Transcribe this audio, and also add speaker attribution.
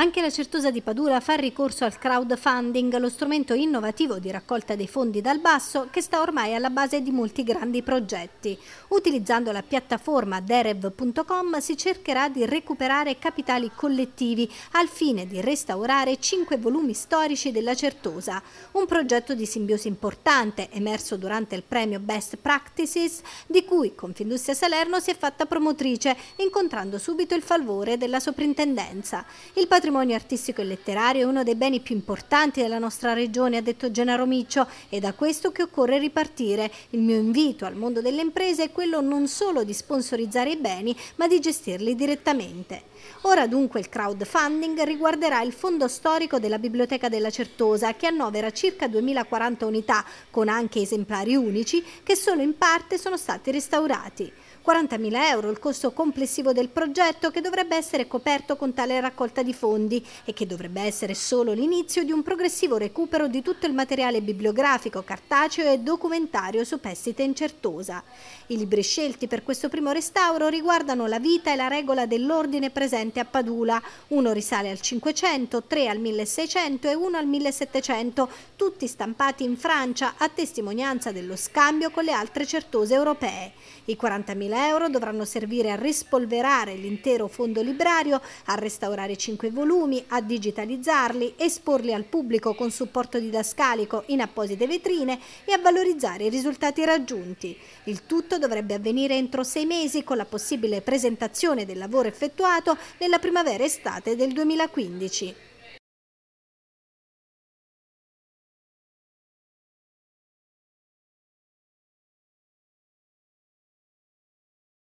Speaker 1: Anche la Certosa di Padura fa ricorso al crowdfunding, lo strumento innovativo di raccolta dei fondi dal basso che sta ormai alla base di molti grandi progetti. Utilizzando la piattaforma derev.com si cercherà di recuperare capitali collettivi al fine di restaurare cinque volumi storici della Certosa. Un progetto di simbiosi importante emerso durante il premio Best Practices di cui Confindustria Salerno si è fatta promotrice incontrando subito il favore della soprintendenza. Il patrimonio patrimonio artistico e letterario è uno dei beni più importanti della nostra regione, ha detto Gennaro Miccio, è da questo che occorre ripartire. Il mio invito al mondo delle imprese è quello non solo di sponsorizzare i beni, ma di gestirli direttamente. Ora dunque il crowdfunding riguarderà il fondo storico della Biblioteca della Certosa che annovera circa 2040 unità con anche esemplari unici che solo in parte sono stati restaurati. 40.000 euro il costo complessivo del progetto che dovrebbe essere coperto con tale raccolta di fondi fondi e che dovrebbe essere solo l'inizio di un progressivo recupero di tutto il materiale bibliografico, cartaceo e documentario su Pessite incertosa. I libri scelti per questo primo restauro riguardano la vita e la regola dell'ordine presente a Padula. Uno risale al 500, tre al 1600 e uno al 1700, tutti stampati in Francia a testimonianza dello scambio con le altre certose europee. I 40.000 euro dovranno servire a rispolverare l'intero fondo librario, a restaurare 5 volumi, volumi, a digitalizzarli, esporli al pubblico con supporto didascalico in apposite vetrine e a valorizzare i risultati raggiunti. Il tutto dovrebbe avvenire entro sei mesi con la possibile presentazione del lavoro effettuato nella primavera-estate del 2015.